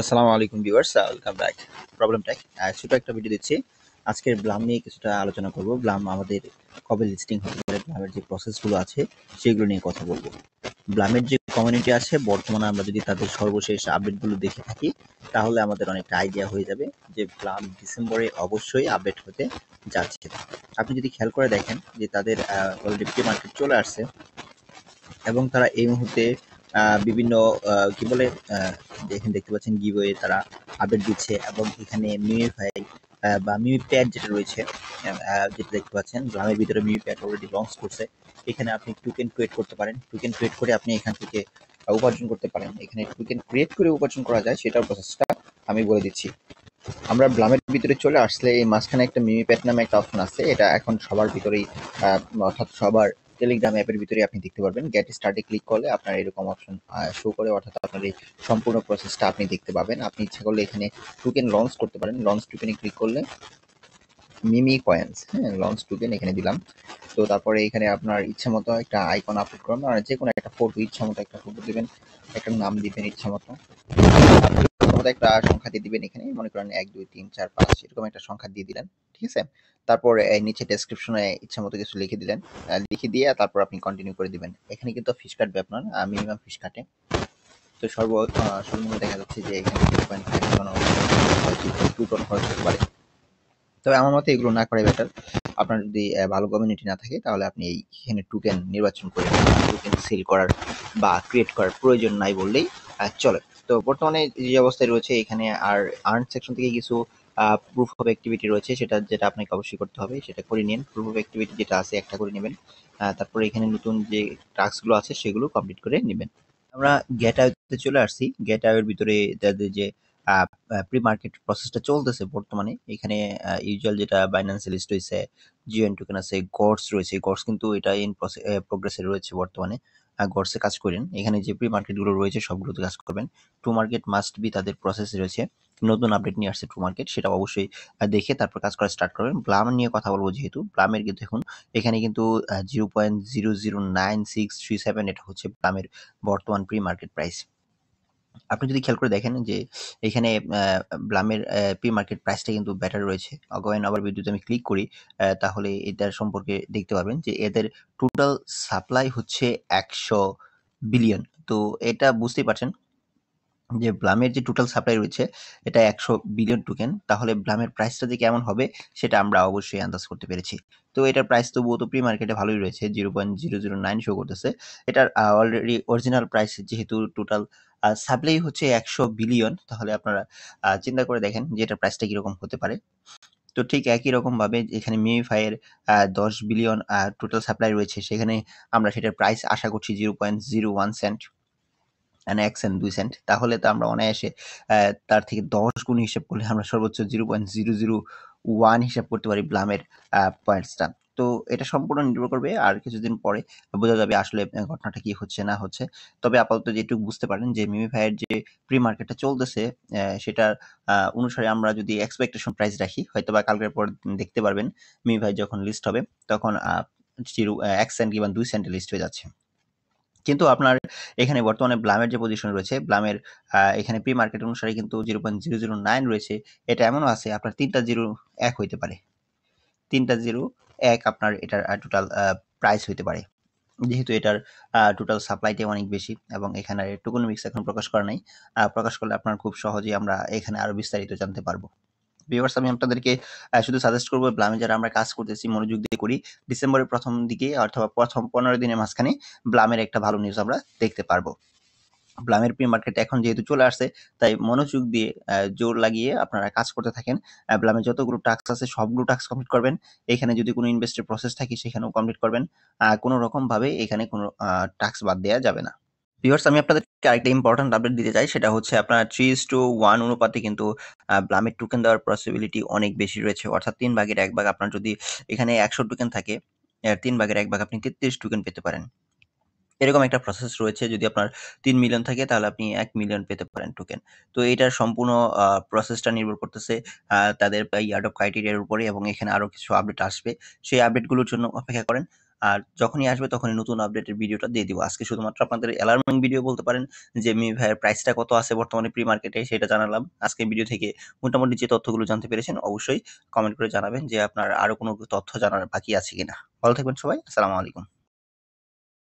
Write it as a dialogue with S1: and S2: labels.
S1: আসসালামু আলাইকুম viewers welcome back problem ট্যাক ছোট একটা ভিডিও দিচ্ছি আজকের ব্লাম নিয়ে কিছুটা আলোচনা করব ব্লাম আমাদের কবে লিস্টিং হতে পারে ব্লামের যে প্রসেসগুলো আছে সেগুলো নিয়ে কথা বলবো ব্লামের যে কমিউনিটি আছে বর্তমানে আমরা যদি তাদের সর্বশেষ আপডেটগুলো দেখে থাকি তাহলে আমাদের অনেকটা আইডিয়া হয়ে যাবে যে ব্লাম ডিসেম্বরে অবশ্যই আপডেট হতে যাচ্ছে আপনি যদি খেয়াল করে দেখেন যে তাদের অলরেডি মার্কেট চলে আসছে এবং তারা এই মুহূর্তে বিভিন্ন কি বলে এখানে দেখতে পাচ্ছেন গিভওয়ে তারা আপডেট দিচ্ছে এবং এখানে মিমিফাই বা মিউ প্যাড যেটা রয়েছে যেটা দেখতে পাচ্ছেন গ্রামের ভিতরে মিউ প্যাড অলরেডি লঞ্চ করছে এখানে আপনি টুকেন ক্রিয়েট করতে পারেন টুকেন ক্রিয়েট করে আপনি এখান থেকে উপার্জন করতে পারেন এখানে টুকেন ক্রিয়েট করে উপার্জন করা যায় সেটার প্রসেসটা আমি বলে দিচ্ছি আমরা ব্লামের ভিতরে চলে আসলে এই মাঝখানে একটা মিমি প্যাট নামে একটা অপশন আছে এটা এখন সবার ভিতরেই অর্থাৎ সবার টেলিগ্রাম অ্যাপের ভিতরে আপনি দেখতে পারবেন গেট স্টার্টে ক্লিক করলে আপনার এরকম অপশন শো করে অর্থাৎ আপনার এই সম্পূর্ণ প্রসেসটা আপনি দেখতে পাবেন আপনি ইচ্ছা করলে এখানে টুকেন লঞ্চ করতে পারেন লঞ্চ টুকেনে ক্লিক করলে মিমি কয়েন্স হ্যাঁ লঞ্চ টুকেন এখানে দিলাম তো তারপরে এখানে আপনার ইচ্ছা মতো একটা আইকন আপলোড করবেন আর যে কোনো একটা ফটো ইচ্ছা মতো একটা ফটো দেবেন একটা নাম দিবেন ইচ্ছা মতো একটা সংখ্যা দিয়ে দিবেন এখানে মনে করেন এক দুই তিন চার পাঁচ এরকম একটা সংখ্যা দিয়ে দিলেন ঠিক আছে তারপর নিচে ডেসক্রিপশনে ইচ্ছা মতো কিছু লিখে দিলেন লিখে দিয়ে তারপর আপনি কন্টিনিউ করে দিবেন এখানে কিন্তু ফিশ কাটবে আপনার মিনিমাম ফিশ কাটে তো সর্ব সর্বনিম্ন দেখা যাচ্ছে যে এখানে পয়েন্ট ফাইভ টু টন খরচ হতে পারে তবে আমার মতে এগুলো না করে বেটার আপনার যদি ভালো কমিউনিটি না থাকে তাহলে আপনি এইখানে টোকেন নির্বাচন করে টোকেন সেল করার বা ক্রিয়েট করার প্রয়োজন নাই বললেই চলে তো বর্তমানে যে অবস্থায় রয়েছে এখানে আর আর্ন সেকশন থেকে কিছু প্রুফ অফ অ্যাক্টিভিটি রয়েছে সেটা যেটা আপনাকে অবশ্যই করতে হবে সেটা করে নিন প্রুফ অফ অ্যাক্টিভিটি যেটা আছে একটা করে নেবেন তারপরে এখানে নতুন যে টাস্কগুলো আছে সেগুলো কমপ্লিট করে নেবেন আমরা গেট আওয়েতে চলে আসছি গেট আওয়ের ভিতরে তাদের যে প্রি মার্কেট প্রসেসটা চলতেছে বর্তমানে এখানে ইউজুয়াল যেটা বাইন্যান্স লিস্ট রয়েছে জিওএন টোকেন আছে গডস রয়েছে গডস কিন্তু এটা ইন প্রসেস প্রোগ্রেসে রয়েছে বর্তমানে গডসে কাজ করেন এখানে যে প্রি মার্কেটগুলো রয়েছে সবগুলোতে কাজ করবেন টু মার্কেট মাস্ট বি তাদের প্রসেস রয়েছে নতুন আপডেট নিয়ে আসছে টু মার্কেট সেটা অবশ্যই দেখে তারপর কাজ করা স্টার্ট করবেন ব্লাম নিয়ে কথা বলবো যেহেতু ব্লামের কিন্তু এখন এখানে কিন্তু zero point zero zero nine six three seven এটা হচ্ছে ব্লামের বর্তমান প্রি মার্কেট প্রাইস আপনি যদি খেয়াল করে দেখেন যে এখানে ব্লামের পি মার্কেট প্রাইসটা কিন্তু ব্যাটার রয়েছে অগয়েন আবার বিদ্যুৎ আমি ক্লিক করি তাহলে এটার সম্পর্কে দেখতে পাবেন যে এদের টোটাল সাপ্লাই হচ্ছে একশো বিলিয়ন তো এটা বুঝতেই পারছেন যে ব্লামের যে টোটাল সাপ্লাই রয়েছে এটা একশো বিলিয়ন টোকেন তাহলে ব্লামের প্রাইসটা যে কেমন হবে সেটা আমরা অবশ্যই আন্দাজ করতে পেরেছি তো এটার প্রাইস তো বহুত প্রি মার্কেটে ভালোই রয়েছে zero point zero zero nine show করতেছে এটার অলরেডি অরিজিনাল প্রাইস যেহেতু টোটাল সাপ্লাই হচ্ছে একশো বিলিয়ন তাহলে আপনারা চিন্তা করে দেখেন যে এটার প্রাইসটা কীরকম হতে পারে তো ঠিক একই রকমভাবে এখানে মিমিফাইয়ের দশ বিলিয়ন টোটাল সাপ্লাই রয়েছে সেখানে আমরা সেটার প্রাইস আশা করছি zero point zero one cent মানে এক সেন্ট দুই সেন্ট তাহলে তো আমরা অনায়াসে তার থেকে দশ গুণ হিসেব করলে আমরা সর্বোচ্চ zero point zero zero one হিসাব করতে পারি ব্লামের পয়েন্টসটা তো এটা সম্পূর্ণ নির্ভর করবে আর কিছুদিন পরে বোঝা যাবে আসলে ঘটনাটা কি হচ্ছে না হচ্ছে তবে আপাতত যেটুকু বুঝতে পারেন যে মিমিফাইয়ের যে প্রি মার্কেটটা চলতেছে সেটার অনুসারে আমরা যদি এক্সপেকটেশন প্রাইস রাখি হয়তো বা কালকের পর দেখতে পারবেন মিমিফাই যখন লিস্ট হবে তখন জিরো এক সেন্ট কিংবা দুই সেন্টে লিস্ট হয়ে যাচ্ছে কিন্তু আপনার এখানে বর্তমানে ব্লামের যে পজিশন রয়েছে ব্লামের এখানে প্রি মার্কেট অনুসারে কিন্তু zero point zero zero nine রয়েছে এটা এমনও আছে আপনার তিনটা জিরো এক হইতে পারে তিনটা জিরো এক আপনার এটার টোটাল প্রাইস হইতে পারে যেহেতু এটার টোটাল সাপ্লাইটি অনেক বেশি এবং এখানে টুকোনমিক্স এখন প্রকাশ করা নাই প্রকাশ করলে আপনার খুব সহজেই আমরা এখানে আরও বিস্তারিত জানতে পারবো ভিউয়ার্স আমি আপনাদেরকে শুধু সাজেস্ট করবো ব্লামে যারা আমরা কাজ করতেছি মনোযোগ দিয়ে করি ডিসেম্বরের প্রথম দিকে অথবা প্রথম পনেরো দিনের মাঝখানে ব্লামের একটা ভালো নিউজ আমরা দেখতে পারবো ব্লামের প্রি মার্কেট এখন যেহেতু চলে আসছে তাই মনোযোগ দিয়ে জোর লাগিয়ে আপনারা কাজ করতে থাকেন ব্লামে যতগুলো টাস্ক আছে সবগুলো টাস্ক কমপ্লিট করবেন এখানে যদি কোনো ইনভেস্টের প্রসেস থাকে সেখানেও কমপ্লিট করবেন কোনো রকমভাবে এখানে কোনো টাস্ক বাদ দেওয়া যাবে না ভিউয়ার্স আমি আপনাদের আরেকটা ইম্পর্টেন্ট আপডেট দিতে চাই সেটা হচ্ছে আপনার থ্রি টু ওয়ান অনুপাতে কিন্তু ব্লামের টোকেন দেওয়ার পসিবিলিটি অনেক বেশি রয়েছে অর্থাৎ তিন ভাগের এক ভাগ আপনার যদি এখানে একশো টোকেন থাকে তিন ভাগের এক ভাগ আপনি তেত্রিশ টোকেন পেতে পারেন এরকম একটা প্রসেস রয়েছে যদি আপনার তিন মিলিয়ন থাকে তাহলে আপনি এক মিলিয়ন পেতে পারেন টোকেন তো এটার সম্পূর্ণ প্রসেসটা নির্ভর করতেছে তাদের ইয়ার্ড অফ ক্রাইটেরিয়ার উপরে এবং এখানে আরও কিছু আপডেট আসবে সেই আপডেটগুলোর জন্য অপেক্ষা করেন আর যখনই আসবে তখনই নতুন আপডেটের ভিডিওটা দিয়ে দিব আজকে শুধুমাত্র আপনাদের অ্যালার্মিং ভিডিও বলতে পারেন যে মি ভাইয়ের প্রাইসটা কত আছে বর্তমানে প্রি মার্কেটে সেটা জানালাম আজকে ভিডিও থেকে মোটামুটি যে তথ্যগুলো জানতে পেরেছেন অবশ্যই কমেন্ট করে জানাবেন যে আপনার আরও কোনো তথ্য জানার বাকি আছে কিনা ভালো থাকবেন সবাই আসসালামু আলাইকুম